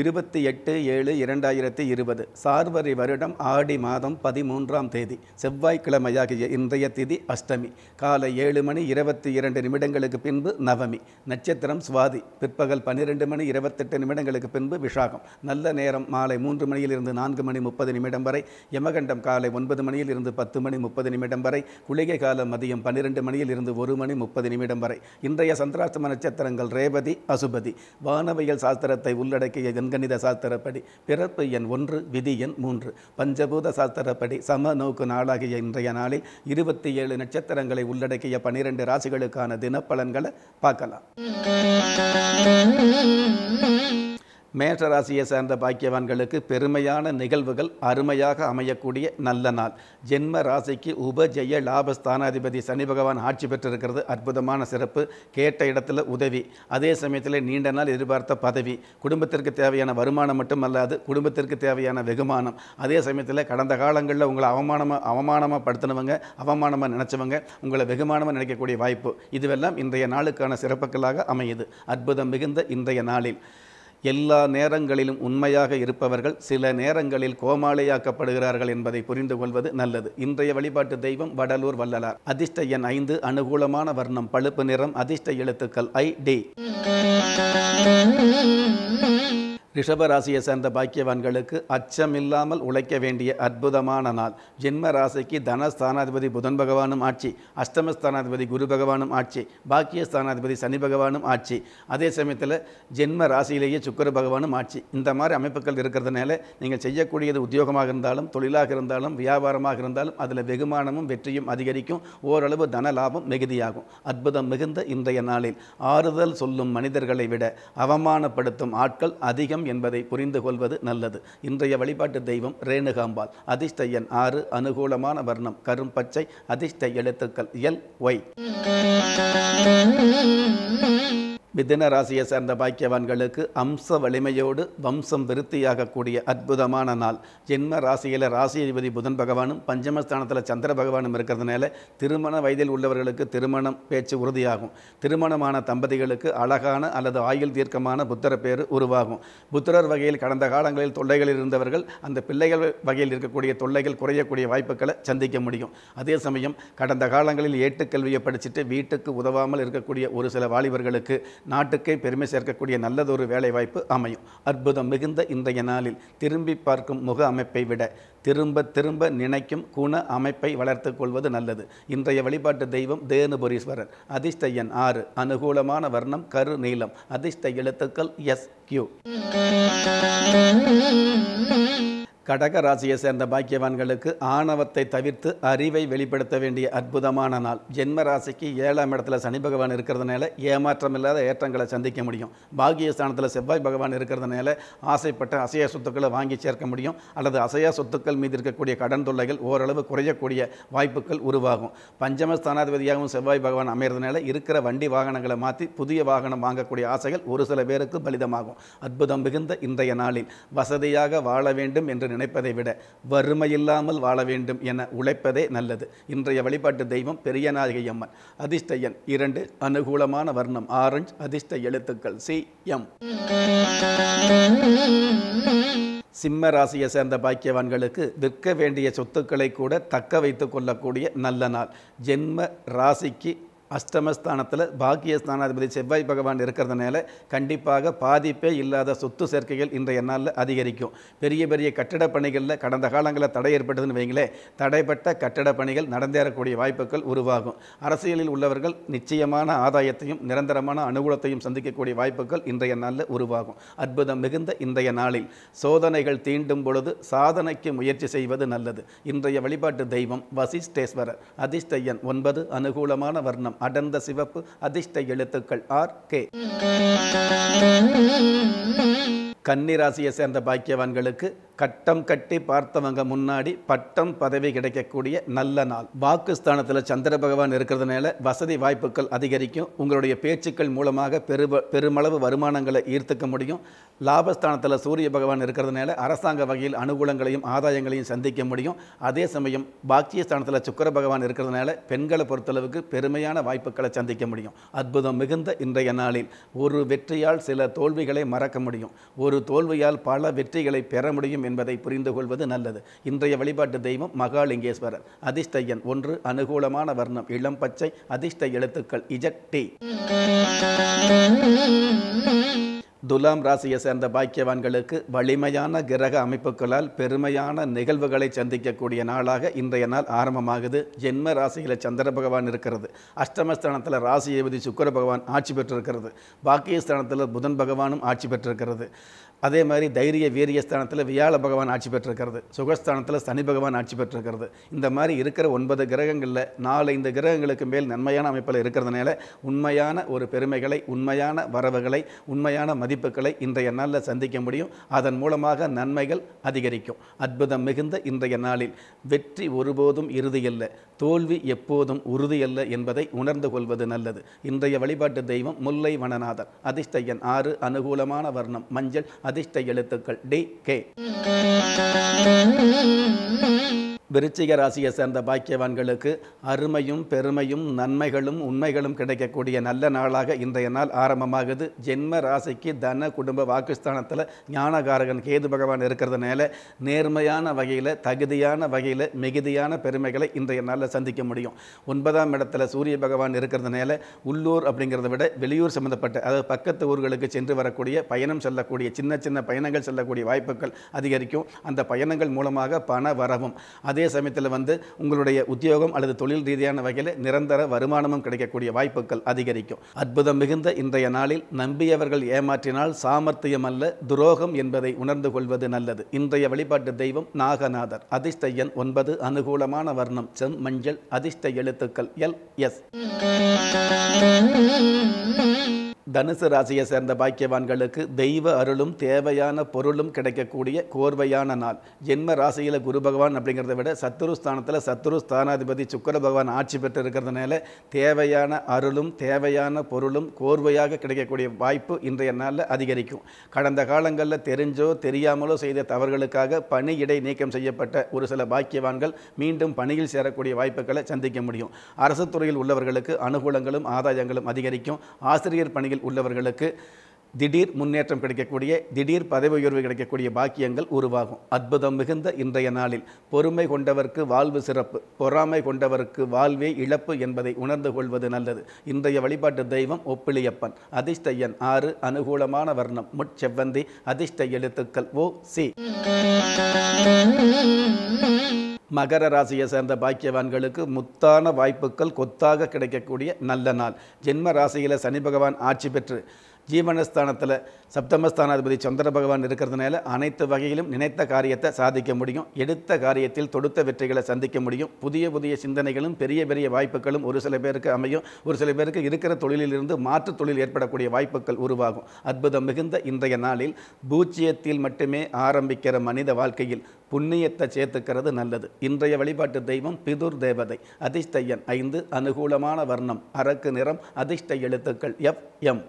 இருபத்தி எட்டு ஏழு இரண்டாயிரத்தி இருபது சார்வரி வருடம் ஆடி மாதம் பதிமூன்றாம் தேதி செவ்வாய்க்கிழமையாகிய இன்றைய திதி அஷ்டமி காலை ஏழு மணி இருபத்தி இரண்டு நிமிடங்களுக்கு பின்பு நவமி நட்சத்திரம் சுவாதி பிற்பகல் பன்னிரெண்டு மணி இருபத்தெட்டு நிமிடங்களுக்கு பின்பு விஷாகம் நல்ல நேரம் மாலை மூன்று மணியிலிருந்து நான்கு மணி முப்பது நிமிடம் வரை யமகண்டம் காலை ஒன்பது மணியில் இருந்து பத்து மணி முப்பது நிமிடம் வரை குளிகை காலம் மதியம் பன்னிரெண்டு மணியில் இருந்து ஒரு மணி முப்பது நிமிடம் வரை இன்றைய சந்திராஷ்டம நட்சத்திரங்கள் ரேவதி அசுபதி வானவியல் சாஸ்திரத்தை உள்ளடக்கிய கண்கணித சாஸ்திரப்படி பிறப்பு எண் ஒன்று விதி எண் மூன்று பஞ்சபூத சாஸ்திரப்படி சம நோக்கு நாளாகிய இன்றைய நாளில் இருபத்தி ஏழு நட்சத்திரங்களை உள்ளடக்கிய பனிரெண்டு ராசிகளுக்கான தினப்பலன்களை பார்க்கலாம் மேஷராசியை சேர்ந்த பாக்கியவான்களுக்கு பெருமையான நிகழ்வுகள் அருமையாக அமையக்கூடிய நல்ல நாள் ஜென்ம ராசிக்கு உபஜெய லாபஸ்தானாதிபதி சனி பகவான் ஆட்சி பெற்றிருக்கிறது அற்புதமான சிறப்பு கேட்ட இடத்துல உதவி அதே சமயத்தில் நீண்ட நாள் எதிர்பார்த்த பதவி குடும்பத்திற்கு தேவையான வருமானம் மட்டுமல்லாது குடும்பத்திற்கு தேவையான வெகுமானம் அதே சமயத்தில் கடந்த காலங்களில் உங்களை அவமானமாக அவமானமாக படுத்தினவங்க அவமானமாக நினச்சவங்க உங்களை வெகுமானமாக நினைக்கக்கூடிய வாய்ப்பு இதுவெல்லாம் இன்றைய நாளுக்கான சிறப்புகளாக அமையுது அற்புதம் மிகுந்த இன்றைய நாளில் எல்லா நேரங்களிலும் உண்மையாக இருப்பவர்கள் சில நேரங்களில் கோமாளியாக்கப்படுகிறார்கள் என்பதை புரிந்து கொள்வது நல்லது இன்றைய வழிபாட்டு தெய்வம் வடலூர் வள்ளலார் அதிர்ஷ்ட எண் ஐந்து அனுகூலமான வர்ணம் பழுப்பு நிறம் அதிர்ஷ்ட எழுத்துக்கள் ஐ டி ரிஷபராசியை சேர்ந்த பாக்கியவான்களுக்கு அச்சமில்லாமல் உழைக்க வேண்டிய அற்புதமான நாள் ஜென்ம ராசிக்கு தனஸ்தானாதிபதி புதன் பகவானும் ஆட்சி அஷ்டமஸ்தானாதிபதி குரு பகவானும் ஆட்சி பாக்கியஸ்தானாதிபதி சனி பகவானும் ஆட்சி அதே சமயத்தில் ஜென்ம ராசியிலேயே சுக்கர பகவானும் ஆட்சி இந்த மாதிரி அமைப்புகள் இருக்கிறதுனால நீங்கள் செய்யக்கூடியது உத்தியோகமாக இருந்தாலும் தொழிலாக இருந்தாலும் வியாபாரமாக இருந்தாலும் அதில் வெகுமானமும் வெற்றியும் அதிகரிக்கும் ஓரளவு தன லாபம் மிகுதியாகும் அற்புதம் மிகுந்த இன்றைய நாளில் ஆறுதல் சொல்லும் மனிதர்களை விட அவமானப்படுத்தும் ஆட்கள் அதிகம் என்பதை புரிந்து கொள்வது நல்லது இன்றைய வழிபாட்டு தெய்வம் ரேணுகாம்பாள் அதிர்ஷ்ட எண் ஆறு அனுகூலமான வர்ணம் கரும் பச்சை அதிர்ஷ்ட எழுத்துக்கள் எல் ஒய் மிதின ராசியை சேர்ந்த பாக்கியவான்களுக்கு அம்ச வலிமையோடு வம்சம் விருத்தியாகக்கூடிய அற்புதமான நாள் ஜென்ம ராசியில் ராசியதிபதி புதன் பகவானும் பஞ்சமஸ்தானத்தில் சந்திர பகவானும் இருக்கிறதுனால திருமண வயதில் உள்ளவர்களுக்கு திருமணம் பேச்சு உறுதியாகும் திருமணமான தம்பதிகளுக்கு அழகான அல்லது ஆயுள் தீர்க்கமான புத்தர பேர் உருவாகும் புத்திரர் வகையில் கடந்த காலங்களில் தொல்லைகளில் இருந்தவர்கள் அந்த பிள்ளைகள் வகையில் இருக்கக்கூடிய தொல்லைகள் குறையக்கூடிய வாய்ப்புகளை சந்திக்க முடியும் அதே சமயம் கடந்த காலங்களில் ஏட்டுக்கல்வியை படிச்சுட்டு வீட்டுக்கு உதவாமல் இருக்கக்கூடிய ஒரு சில வாலிபர்களுக்கு நாட்டுக்கே பெருமை சேர்க்கக்கூடிய நல்லதொரு வேலைவாய்ப்பு அமையும் அற்புதம் மிகுந்த இன்றைய நாளில் திரும்பி பார்க்கும் முக அமைப்பை விட திரும்ப திரும்ப நினைக்கும் குண அமைப்பை வளர்த்து கொள்வது நல்லது இன்றைய வழிபாட்டு தெய்வம் தேனுபுரீஸ்வரர் அதிர்ஷ்ட எண் ஆறு அனுகூலமான வர்ணம் கரு நீளம் அதிர்ஷ்ட எழுத்துக்கள் எஸ் கியூ கடக ராசியை சேர்ந்த பாக்கியவான்களுக்கு ஆணவத்தை தவிர்த்து அறிவை வெளிப்படுத்த வேண்டிய அற்புதமான நாள் ஜென்ம ராசிக்கு ஏழாம் இடத்துல சனி பகவான் இருக்கிறதுனால ஏமாற்றம் இல்லாத ஏற்றங்களை சந்திக்க முடியும் பாக்கியஸ்தானத்தில் செவ்வாய் பகவான் இருக்கிறதுனால ஆசைப்பட்ட அசையா சொத்துக்களை வாங்கி சேர்க்க முடியும் அல்லது அசையா சொத்துக்கள் மீது இருக்கக்கூடிய கடன் தொல்லைகள் ஓரளவு குறையக்கூடிய வாய்ப்புகள் உருவாகும் பஞ்சம ஸ்தானாதிபதியாகவும் செவ்வாய் பகவான் அமைகிறதுனால இருக்கிற வண்டி வாகனங்களை மாற்றி புதிய வாகனம் வாங்கக்கூடிய ஆசைகள் ஒரு சில பேருக்கு பலிதமாகும் அற்புதம் மிகுந்த இன்றைய நாளில் வசதியாக வாழ வேண்டும் என்று நினைப்பதை விட வறுமை இல்லாமல் வாழ வேண்டும் என உழைப்பதே நல்லது இன்றைய வழிபாட்டு தெய்வம் பெரியநாயகி அம்மன் அதிர்ஷ்ட இரண்டு அனுகூலமான வர்ணம் ஆரஞ்சு அதிர்ஷ்ட எழுத்துக்கள் சி எம் சிம்ம ராசியை சேர்ந்த பாக்கியவான்களுக்கு விற்க வேண்டிய சொத்துக்களை கூட தக்க வைத்து கொள்ளக்கூடிய நல்ல நாள் ஜென்ம ராசிக்கு அஷ்டமஸ்தானத்தில் பாக்கியஸ்தானாதிபதி செவ்வாய் பகவான் இருக்கிறதுனால கண்டிப்பாக பாதிப்பே இல்லாத சொத்து சேர்க்கைகள் இன்றைய நாளில் அதிகரிக்கும் பெரிய பெரிய கட்டிட பணிகளில் கடந்த காலங்களில் தடை ஏற்பட்டதுன்னு வைங்களே தடைப்பட்ட கட்டட பணிகள் நடந்தேறக்கூடிய வாய்ப்புகள் உருவாகும் அரசியலில் உள்ளவர்கள் நிச்சயமான ஆதாயத்தையும் நிரந்தரமான அனுகூலத்தையும் சந்திக்கக்கூடிய வாய்ப்புகள் இன்றைய நாளில் உருவாகும் அற்புதம் மிகுந்த இன்றைய நாளில் சோதனைகள் தீண்டும் பொழுது சாதனைக்கு முயற்சி செய்வது நல்லது இன்றைய வழிபாட்டு தெய்வம் வசிஷ்டேஸ்வரர் அதிஷ்டையன் ஒன்பது அனுகூலமான வர்ணம் அடர்ந்த சிவப்பு அதிர்ஷ்ட எழுத்துக்கள் ஆர் கே கன்னிராசியை சேர்ந்த பாக்கியவான்களுக்கு கட்டம் கட்டி பார்த்தவங்க முன்னாடி பட்டம் பதவி கிடைக்கக்கூடிய நல்ல நாள் வாக்குஸ்தானத்தில் சந்திர பகவான் இருக்கிறதுனால வசதி வாய்ப்புகள் அதிகரிக்கும் உங்களுடைய பேச்சுக்கள் மூலமாக பெரு பெருமளவு வருமானங்களை ஈர்த்துக்க முடியும் லாபஸ்தானத்தில் சூரிய பகவான் இருக்கிறதுனால அரசாங்க வகையில் அனுகூலங்களையும் ஆதாயங்களையும் சந்திக்க முடியும் அதே சமயம் பாக்கியஸ்தானத்தில் சுக்கர பகவான் இருக்கிறதுனால பெண்களை பொறுத்தளவுக்கு பெருமையான வாய்ப்புகளை சந்திக்க முடியும் அற்புதம் மிகுந்த இன்றைய நாளில் ஒரு வெற்றியால் சில தோல்விகளை மறக்க முடியும் ஒரு ஒரு தோல்வியால் பல வெற்றிகளை பெற முடியும் என்பதை புரிந்து கொள்வது நல்லது இன்றைய வழிபாட்டு தெய்வம் மகாலிங்கேஸ்வரர் அதிர்ஷ்டையன் ஒன்று அனுகூலமான வர்ணம் இளம் பச்சை அதிர்ஷ்ட எழுத்துக்கள் இஜக் டி துலாம் ராசியை சேர்ந்த பாக்கியவான்களுக்கு வலிமையான கிரக அமைப்புகளால் பெருமையான நிகழ்வுகளை சந்திக்கக்கூடிய நாளாக இன்றைய நாள் ஆரம்பமாகுது ஜென்ம ராசியில் சந்திர பகவான் இருக்கிறது அஷ்டமஸ்தானத்தில் ராசி ஏபதி சுக்கர பகவான் ஆட்சி பெற்றிருக்கிறது பாக்கியஸ்தானத்தில் புதன் பகவானும் ஆட்சி பெற்றிருக்கிறது அதே மாதிரி தைரிய வீரியஸ்தானத்தில் வியாழ பகவான் ஆட்சி பெற்றிருக்கிறது சுகஸ்தானத்தில் சனி பகவான் ஆட்சி பெற்றிருக்கிறது இந்த மாதிரி இருக்கிற ஒன்பது கிரகங்களில் நாலு இந்த கிரகங்களுக்கு மேல் நன்மையான அமைப்பில் இருக்கிறதுனால உண்மையான ஒரு பெருமைகளை உண்மையான வரவுகளை உண்மையான மதிப்பு சந்திப்புகளை இன்றைய நாளில் சந்திக்க முடியும் அதன் மூலமாக நன்மைகள் அதிகரிக்கும் அற்புதம் மிகுந்த இன்றைய நாளில் வெற்றி ஒருபோதும் இறுதியல்ல தோல்வி எப்போதும் உறுதியல்ல என்பதை உணர்ந்து கொள்வது நல்லது இன்றைய வழிபாட்டு தெய்வம் முல்லை வனநாதர் அதிர்ஷ்ட எண் ஆறு அனுகூலமான வர்ணம் மஞ்சள் அதிர்ஷ்ட எழுத்துக்கள் டி கே விருச்சிக ராசியை சேர்ந்த பாக்கியவான்களுக்கு அருமையும் பெருமையும் நன்மைகளும் உண்மைகளும் கிடைக்கக்கூடிய நல்ல நாளாக இன்றைய நாள் ஆரம்பமாகுது ஜென்ம ராசிக்கு தன குடும்ப வாக்குஸ்தானத்தில் ஞானகாரகன் கேது பகவான் இருக்கிறதுனால நேர்மையான வகையில் தகுதியான வகையில் மிகுதியான பெருமைகளை இன்றைய நாளில் சந்திக்க முடியும் ஒன்பதாம் இடத்துல சூரிய பகவான் இருக்கிறதுனால உள்ளூர் அப்படிங்கிறத விட வெளியூர் சம்மந்தப்பட்ட அதாவது பக்கத்து ஊர்களுக்கு சென்று வரக்கூடிய பயணம் செல்லக்கூடிய சின்ன சின்ன பயணங்கள் செல்லக்கூடிய வாய்ப்புகள் அதிகரிக்கும் அந்த பயணங்கள் மூலமாக பண வரவும் அதே சமயத்தில் வந்து உங்களுடைய உத்தியோகம் அல்லது தொழில் ரீதியான வகையில் நிரந்தர வருமானமும் கிடைக்கக்கூடிய வாய்ப்புகள் அதிகரிக்கும் அற்புதம் மிகுந்த இன்றைய நாளில் நம்பியவர்கள் ஏமாற்றினால் சாமர்த்தியம் அல்ல துரோகம் என்பதை உணர்ந்து கொள்வது நல்லது இன்றைய வழிபாட்டு தெய்வம் நாகநாதர் அதிர்ஷ்ட எண் ஒன்பது அனுகூலமான வர்ணம் செம் மஞ்சள் அதிர்ஷ்ட எழுத்துக்கள் எல் எஸ் தனுசு ராசியை சேர்ந்த பாக்கியவான்களுக்கு தெய்வ அருளும் தேவையான பொருளும் கிடைக்கக்கூடிய கோர்வையான நாள் ஜென்ம ராசியில் குரு பகவான் அப்படிங்கிறத விட சத்துருஸ்தானத்தில் சத்துரு ஸ்தானாதிபதி சுக்கர பகவான் ஆட்சி பெற்று இருக்கிறதுனால தேவையான அருளும் தேவையான பொருளும் கோர்வையாக கிடைக்கக்கூடிய வாய்ப்பு இன்றைய நாளில் அதிகரிக்கும் கடந்த காலங்களில் தெரிஞ்சோ தெரியாமலோ செய்த தவறுகளுக்காக பணி இடை நீக்கம் செய்யப்பட்ட ஒரு சில பாக்கியவான்கள் மீண்டும் பணியில் சேரக்கூடிய வாய்ப்புகளை சந்திக்க முடியும் அரசு துறையில் உள்ளவர்களுக்கு அனுகூலங்களும் ஆதாயங்களும் அதிகரிக்கும் ஆசிரியர் பணிகள் பதவியில் உள்ளவர்களுக்கு திடீர் முன்னேற்றம் கிடைக்கக்கூடிய திடீர் பதவி உயர்வு கிடைக்கக்கூடிய பாக்கியங்கள் உருவாகும் அற்புதம் மிகுந்த இன்றைய நாளில் பொறுமை கொண்டவர்க்கு வாழ்வு சிறப்பு பொறாமை கொண்டவருக்கு வாழ்வே இழப்பு என்பதை உணர்ந்து கொள்வது நல்லது இன்றைய வழிபாட்டு தெய்வம் ஒப்பிளியப்பன் அதிர்ஷ்டையன் ஆறு அனுகூலமான வர்ணம் முட்செவ்வந்தி அதிர்ஷ்ட எழுத்துக்கள் ஓ சி மகர ராசியை சேர்ந்த பாக்கியவான்களுக்கு முத்தான வாய்ப்புகள் கொத்தாக கிடைக்கக்கூடிய நல்ல நாள் ஜென்ம ராசியில் சனி பகவான் ஆட்சி பெற்று ஜீவனஸ்தானத்தில் சப்தமஸ்தானாதிபதி சந்திர பகவான் இருக்கிறதுனால அனைத்து வகையிலும் நினைத்த காரியத்தை சாதிக்க முடியும் எடுத்த காரியத்தில் தொடுத்த வெற்றிகளை சந்திக்க முடியும் புதிய புதிய சிந்தனைகளும் பெரிய பெரிய வாய்ப்புகளும் ஒரு சில பேருக்கு அமையும் ஒரு சில பேருக்கு இருக்கிற தொழிலிலிருந்து மாற்று தொழில் ஏற்படக்கூடிய வாய்ப்புகள் உருவாகும் அற்புதம் மிகுந்த இன்றைய நாளில் பூஜ்ஜியத்தில் மட்டுமே ஆரம்பிக்கிற மனித வாழ்க்கையில் புண்ணியத்தை சேர்த்துக்கிறது நல்லது இன்றைய வழிபாட்டு தெய்வம் பிதுர் தேவதை அதிர்ஷ்டையன் ஐந்து அனுகூலமான வர்ணம் அரக்கு நிறம் அதிர்ஷ்ட எழுத்துக்கள் எஃப் எம்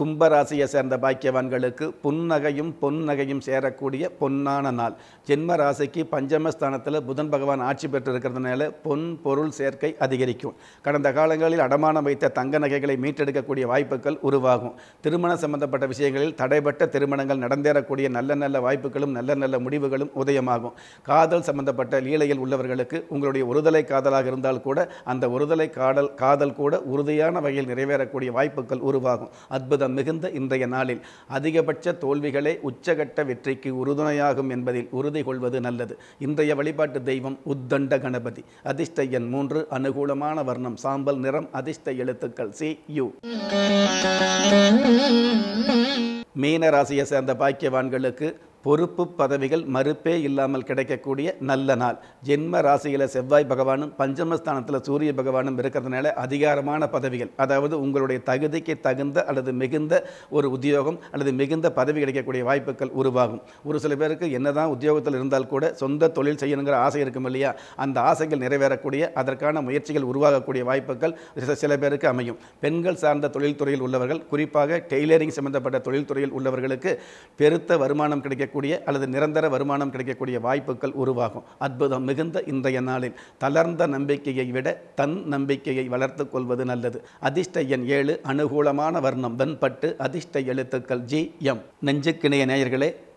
கும்பராசியை சேர்ந்த பாக்கியவான்களுக்கு புன்னகையும் பொன்னகையும் சேரக்கூடிய பொன்னான நாள் ஜென்ம ராசிக்கு பஞ்சமஸ்தானத்தில் புதன் பகவான் ஆட்சி பெற்று இருக்கிறதுனால பொன் பொருள் சேர்க்கை அதிகரிக்கும் கடந்த காலங்களில் அடமானம் வைத்த தங்க நகைகளை மீட்டெடுக்கக்கூடிய வாய்ப்புகள் உருவாகும் திருமணம் சம்பந்தப்பட்ட விஷயங்களில் தடைபட்ட திருமணங்கள் நடந்தேறக்கூடிய நல்ல நல்ல வாய்ப்புகளும் நல்ல நல்ல முடிவுகளும் உதயமாகும் காதல் சம்பந்தப்பட்ட லீலையில் உள்ளவர்களுக்கு உங்களுடைய ஒருதலை காதலாக இருந்தால் கூட அந்த ஒருதலை காதல் காதல் கூட உறுதியான வகையில் நிறைவேறக்கூடிய வாய்ப்புகள் உருவாகும் அற்புதம் மிகுந்த இன்றைய நாளில் அதிகபட்ச தோல்விகளே உச்சகட்ட வெற்றிக்கு உறுதுணையாகும் என்பதில் உறுதி கொள்வது நல்லது இன்றைய வழிபாட்டு தெய்வம் உத்தண்ட கணபதி அதிர்ஷ்ட எண் மூன்று அனுகூலமான வர்ணம் சாம்பல் நிறம் அதிர்ஷ்ட எழுத்துக்கள் சி யு மீன ராசியை சேர்ந்த பாக்கியவான்களுக்கு பொறுப்பு பதவிகள் மறுப்பே இல்லாமல் கிடைக்கக்கூடிய நல்ல நாள் ஜென்ம ராசியில் செவ்வாய் பகவானும் பஞ்சமஸ்தானத்தில் சூரிய பகவானும் இருக்கிறதுனால அதிகாரமான பதவிகள் அதாவது உங்களுடைய தகுதிக்கு தகுந்த அல்லது மிகுந்த ஒரு உத்தியோகம் அல்லது மிகுந்த பதவி கிடைக்கக்கூடிய வாய்ப்புகள் உருவாகும் ஒரு சில பேருக்கு என்னதான் உத்தியோகத்தில் இருந்தால் கூட சொந்த தொழில் செய்யணுங்கிற ஆசை இருக்கும் இல்லையா அந்த ஆசைகள் நிறைவேறக்கூடிய அதற்கான முயற்சிகள் உருவாகக்கூடிய வாய்ப்புகள் சில பேருக்கு அமையும் பெண்கள் சார்ந்த தொழில்துறையில் உள்ளவர்கள் குறிப்பாக டெய்லரிங் சம்பந்தப்பட்ட தொழில்துறையில் உள்ளவர்களுக்கு பெருத்த வருமானம் கிடைக்க கிடைக்கக்கூடிய அல்லது நிரந்தர வருமானம் கிடைக்கக்கூடிய வாய்ப்புகள் உருவாகும் அற்புதம் மிகுந்த இன்றைய நாளில் தளர்ந்த நம்பிக்கையை விட தன் நம்பிக்கையை வளர்த்து கொள்வது நல்லது அதிர்ஷ்ட எண் ஏழு அனுகூலமான வர்ணம் வெண்பட்டு அதிர்ஷ்ட எழுத்துக்கள் ஜி எம் நெஞ்சுக்கிணைய நேயர்களே